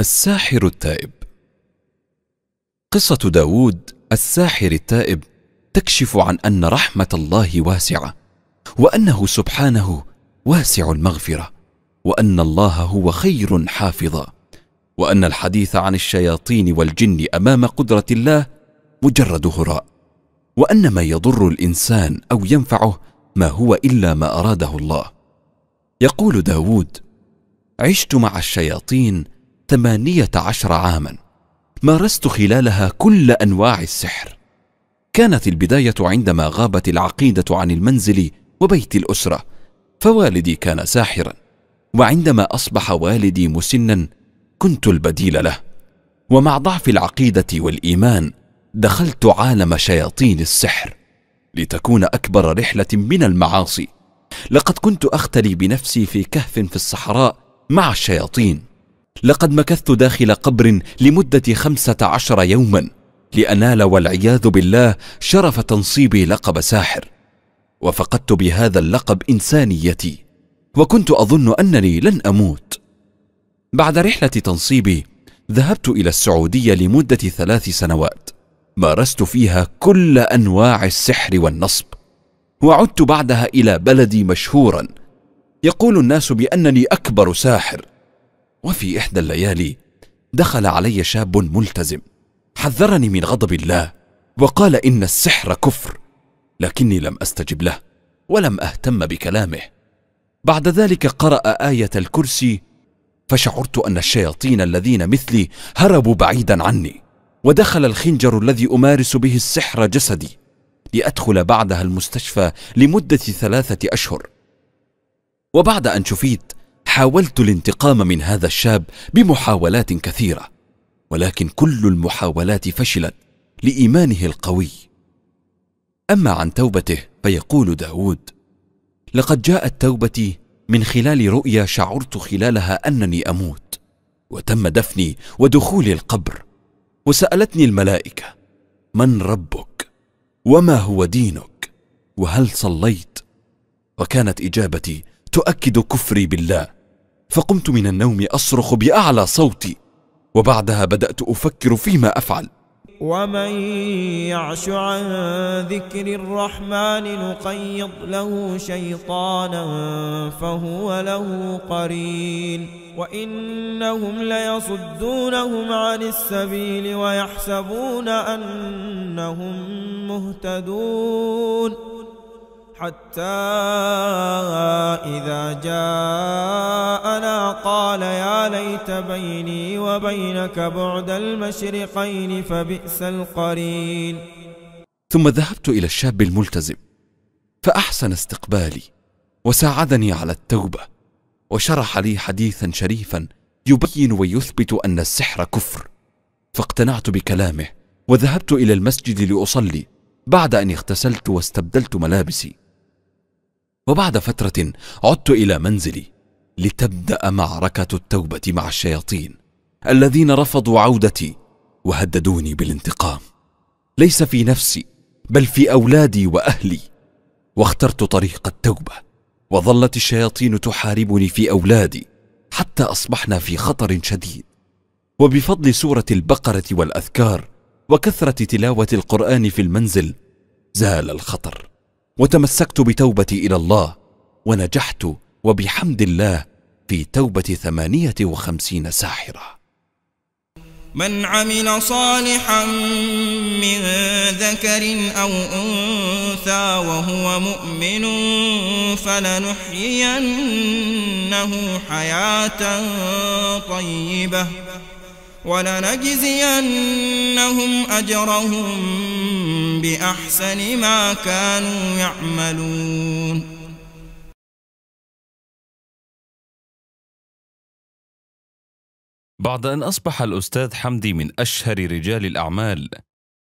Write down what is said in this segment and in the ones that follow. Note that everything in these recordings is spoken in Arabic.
الساحر التائب قصة داود الساحر التائب تكشف عن أن رحمة الله واسعة وأنه سبحانه واسع المغفرة وأن الله هو خير حافظا وأن الحديث عن الشياطين والجن أمام قدرة الله مجرد هراء وأن ما يضر الإنسان أو ينفعه ما هو إلا ما أراده الله يقول داود عشت مع الشياطين ثمانية عشر عاما مارست خلالها كل أنواع السحر كانت البداية عندما غابت العقيدة عن المنزل وبيت الأسرة فوالدي كان ساحرا وعندما أصبح والدي مسنا كنت البديل له ومع ضعف العقيدة والإيمان دخلت عالم شياطين السحر لتكون أكبر رحلة من المعاصي لقد كنت أختلي بنفسي في كهف في الصحراء مع الشياطين لقد مكثت داخل قبر لمدة خمسة عشر يوما لأنال والعياذ بالله شرف تنصيبي لقب ساحر وفقدت بهذا اللقب إنسانيتي وكنت أظن أنني لن أموت بعد رحلة تنصيبي ذهبت إلى السعودية لمدة ثلاث سنوات مارست فيها كل أنواع السحر والنصب وعدت بعدها إلى بلدي مشهورا يقول الناس بأنني أكبر ساحر وفي إحدى الليالي دخل علي شاب ملتزم حذرني من غضب الله وقال إن السحر كفر لكني لم أستجب له ولم أهتم بكلامه بعد ذلك قرأ آية الكرسي فشعرت أن الشياطين الذين مثلي هربوا بعيدا عني ودخل الخنجر الذي أمارس به السحر جسدي لأدخل بعدها المستشفى لمدة ثلاثة أشهر وبعد أن شفيت حاولت الانتقام من هذا الشاب بمحاولات كثيره ولكن كل المحاولات فشلت لايمانه القوي اما عن توبته فيقول داود لقد جاءت توبتي من خلال رؤيا شعرت خلالها انني اموت وتم دفني ودخولي القبر وسالتني الملائكه من ربك وما هو دينك وهل صليت وكانت اجابتي تؤكد كفري بالله فقمت من النوم اصرخ باعلى صوتي وبعدها بدات افكر فيما افعل ومن يعش عن ذكر الرحمن نقيض له شيطانا فهو له قرين وإنهم ليصدونهم عن السبيل ويحسبون أنهم مهتدون حتى إذا جاءنا قال يا ليت بيني وبينك بعد المشرقين فبئس القرين ثم ذهبت إلى الشاب الملتزم فأحسن استقبالي وساعدني على التوبة وشرح لي حديثا شريفا يبين ويثبت أن السحر كفر فاقتنعت بكلامه وذهبت إلى المسجد لأصلي بعد أن اغتسلت واستبدلت ملابسي وبعد فترة عدت إلى منزلي لتبدأ معركة التوبة مع الشياطين الذين رفضوا عودتي وهددوني بالانتقام ليس في نفسي بل في أولادي وأهلي واخترت طريق التوبة وظلت الشياطين تحاربني في أولادي حتى أصبحنا في خطر شديد وبفضل سورة البقرة والأذكار وكثرة تلاوة القرآن في المنزل زال الخطر وتمسكت بتوبتي إلى الله ونجحت وبحمد الله في توبة ثمانية وخمسين ساحرة من عمل صالحا من ذكر أو أنثى وهو مؤمن فلنحيينه حياة طيبة ولنجزينهم أجرهم بأحسن ما كانوا يعملون بعد أن أصبح الأستاذ حمدي من أشهر رجال الأعمال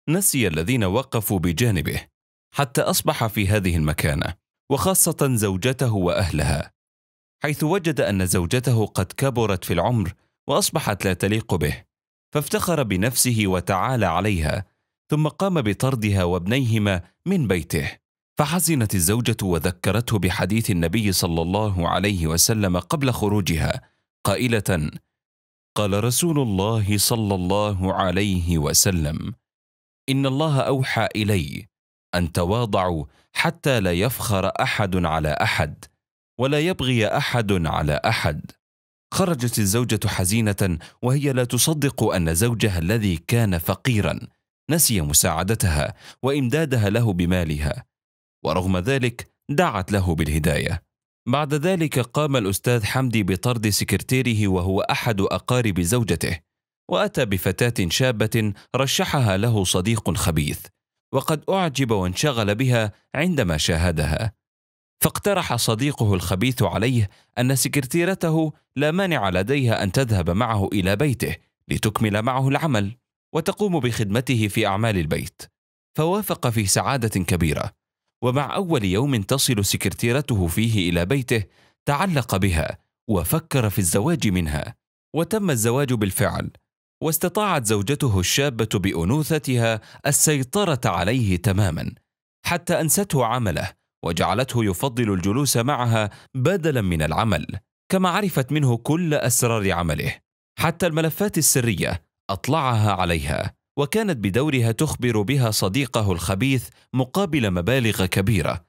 نسي الذين وقفوا بجانبه حتى أصبح في هذه المكانة وخاصة زوجته وأهلها حيث وجد أن زوجته قد كبرت في العمر وأصبحت لا تليق به فافتخر بنفسه وتعالى عليها ثم قام بطردها وابنيهما من بيته فحزنت الزوجة وذكرته بحديث النبي صلى الله عليه وسلم قبل خروجها قائلة قال رسول الله صلى الله عليه وسلم إن الله أوحى إلي أن تواضعوا حتى لا يفخر أحد على أحد ولا يبغي أحد على أحد خرجت الزوجة حزينة وهي لا تصدق أن زوجها الذي كان فقيرا نسي مساعدتها وامدادها له بمالها ورغم ذلك دعت له بالهدايه بعد ذلك قام الاستاذ حمدي بطرد سكرتيره وهو احد اقارب زوجته واتى بفتاه شابه رشحها له صديق خبيث وقد اعجب وانشغل بها عندما شاهدها فاقترح صديقه الخبيث عليه ان سكرتيرته لا مانع لديها ان تذهب معه الى بيته لتكمل معه العمل وتقوم بخدمته في أعمال البيت فوافق في سعادة كبيرة ومع أول يوم تصل سكرتيرته فيه إلى بيته تعلق بها وفكر في الزواج منها وتم الزواج بالفعل واستطاعت زوجته الشابة بأنوثتها السيطرة عليه تماما حتى أنسته عمله وجعلته يفضل الجلوس معها بدلا من العمل كما عرفت منه كل أسرار عمله حتى الملفات السرية أطلعها عليها وكانت بدورها تخبر بها صديقه الخبيث مقابل مبالغ كبيرة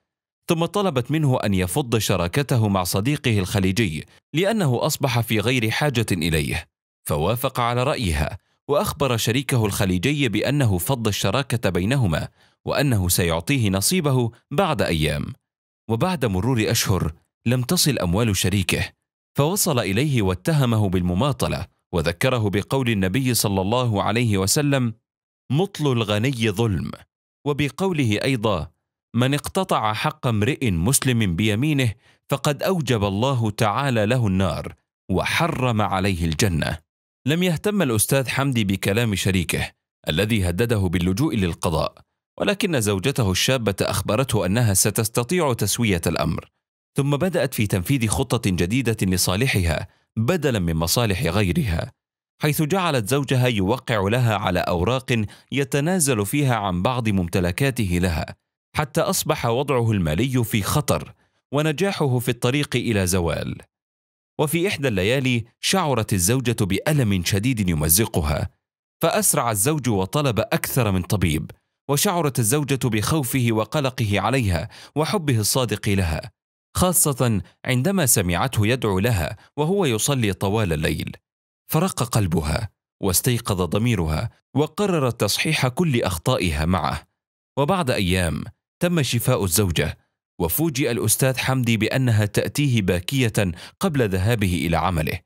ثم طلبت منه أن يفض شراكته مع صديقه الخليجي لأنه أصبح في غير حاجة إليه فوافق على رأيها وأخبر شريكه الخليجي بأنه فض الشراكة بينهما وأنه سيعطيه نصيبه بعد أيام وبعد مرور أشهر لم تصل أموال شريكه فوصل إليه واتهمه بالمماطلة وذكره بقول النبي صلى الله عليه وسلم مطل الغني ظلم وبقوله ايضا من اقتطع حق امرئ مسلم بيمينه فقد اوجب الله تعالى له النار وحرم عليه الجنه لم يهتم الاستاذ حمدي بكلام شريكه الذي هدده باللجوء للقضاء ولكن زوجته الشابه اخبرته انها ستستطيع تسويه الامر ثم بدات في تنفيذ خطه جديده لصالحها بدلا من مصالح غيرها حيث جعلت زوجها يوقع لها على اوراق يتنازل فيها عن بعض ممتلكاته لها حتى اصبح وضعه المالي في خطر ونجاحه في الطريق الى زوال وفي احدى الليالي شعرت الزوجه بالم شديد يمزقها فاسرع الزوج وطلب اكثر من طبيب وشعرت الزوجه بخوفه وقلقه عليها وحبه الصادق لها خاصة عندما سمعته يدعو لها وهو يصلي طوال الليل فرق قلبها واستيقظ ضميرها وقررت تصحيح كل أخطائها معه وبعد أيام تم شفاء الزوجة وفوجئ الأستاذ حمدي بأنها تأتيه باكية قبل ذهابه إلى عمله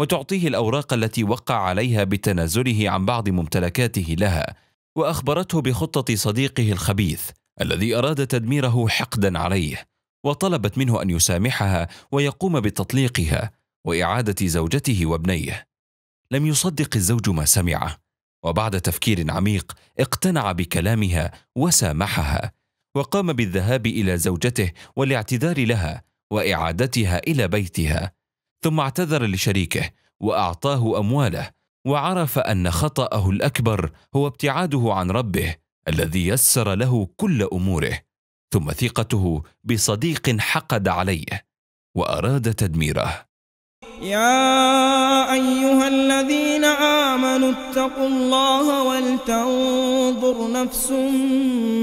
وتعطيه الأوراق التي وقع عليها بتنازله عن بعض ممتلكاته لها وأخبرته بخطة صديقه الخبيث الذي أراد تدميره حقدا عليه وطلبت منه ان يسامحها ويقوم بتطليقها واعاده زوجته وابنيه لم يصدق الزوج ما سمعه وبعد تفكير عميق اقتنع بكلامها وسامحها وقام بالذهاب الى زوجته والاعتذار لها واعادتها الى بيتها ثم اعتذر لشريكه واعطاه امواله وعرف ان خطاه الاكبر هو ابتعاده عن ربه الذي يسر له كل اموره ثم ثقته بصديق حقد عليه واراد تدميره يا ايها الذين امنوا اتقوا الله ولتنظر نفس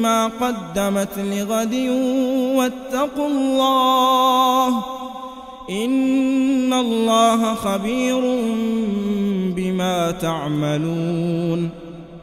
ما قدمت لغد واتقوا الله ان الله خبير بما تعملون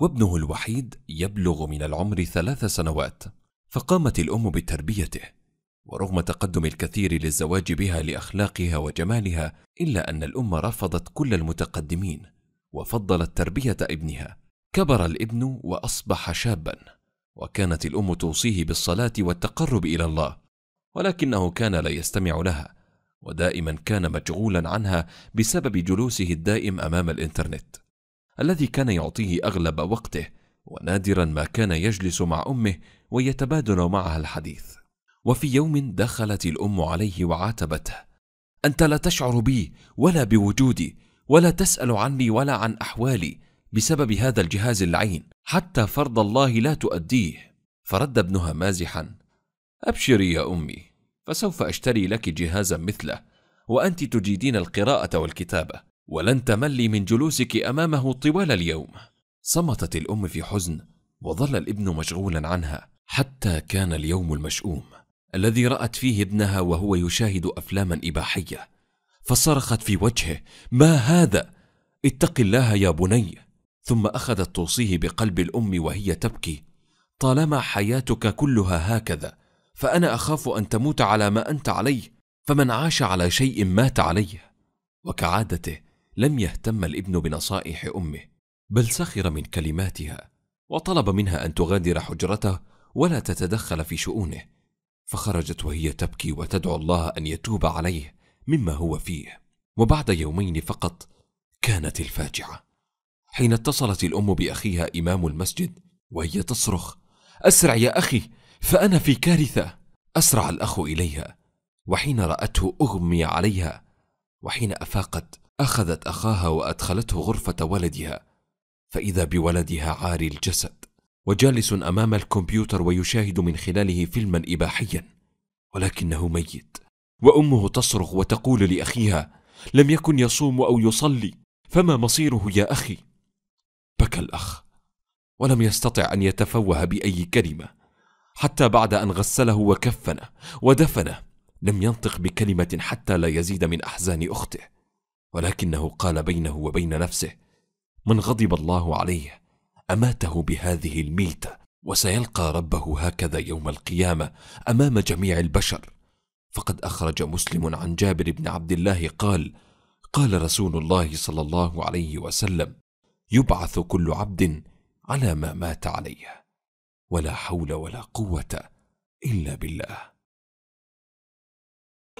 وابنه الوحيد يبلغ من العمر ثلاث سنوات فقامت الام بتربيته ورغم تقدم الكثير للزواج بها لاخلاقها وجمالها الا ان الام رفضت كل المتقدمين وفضلت تربيه ابنها كبر الابن واصبح شابا وكانت الام توصيه بالصلاه والتقرب الى الله ولكنه كان لا يستمع لها ودائما كان مشغولا عنها بسبب جلوسه الدائم امام الانترنت الذي كان يعطيه اغلب وقته ونادرا ما كان يجلس مع امه ويتبادل معها الحديث وفي يوم دخلت الام عليه وعاتبته انت لا تشعر بي ولا بوجودي ولا تسال عني ولا عن احوالي بسبب هذا الجهاز اللعين حتى فرض الله لا تؤديه فرد ابنها مازحا ابشري يا امي فسوف اشتري لك جهازا مثله وانت تجيدين القراءه والكتابه ولن تملي من جلوسك امامه طوال اليوم صمتت الام في حزن وظل الابن مشغولا عنها حتى كان اليوم المشؤوم الذي رات فيه ابنها وهو يشاهد افلاما اباحيه فصرخت في وجهه ما هذا اتق الله يا بني ثم اخذت توصيه بقلب الام وهي تبكي طالما حياتك كلها هكذا فانا اخاف ان تموت على ما انت عليه فمن عاش على شيء مات عليه وكعادته لم يهتم الابن بنصائح امه بل سخر من كلماتها وطلب منها ان تغادر حجرته ولا تتدخل في شؤونه فخرجت وهي تبكي وتدعو الله ان يتوب عليه مما هو فيه وبعد يومين فقط كانت الفاجعه حين اتصلت الام باخيها امام المسجد وهي تصرخ اسرع يا اخي فانا في كارثه اسرع الاخ اليها وحين راته اغمي عليها وحين افاقت اخذت اخاها وادخلته غرفه ولدها فاذا بولدها عاري الجسد وجالس امام الكمبيوتر ويشاهد من خلاله فيلما اباحيا ولكنه ميت وامه تصرخ وتقول لاخيها لم يكن يصوم او يصلي فما مصيره يا اخي بكى الاخ ولم يستطع ان يتفوه باي كلمه حتى بعد ان غسله وكفنه ودفنه لم ينطق بكلمه حتى لا يزيد من احزان اخته ولكنه قال بينه وبين نفسه من غضب الله عليه اماته بهذه الميته وسيلقى ربه هكذا يوم القيامه امام جميع البشر فقد اخرج مسلم عن جابر بن عبد الله قال قال رسول الله صلى الله عليه وسلم يبعث كل عبد على ما مات عليه ولا حول ولا قوه الا بالله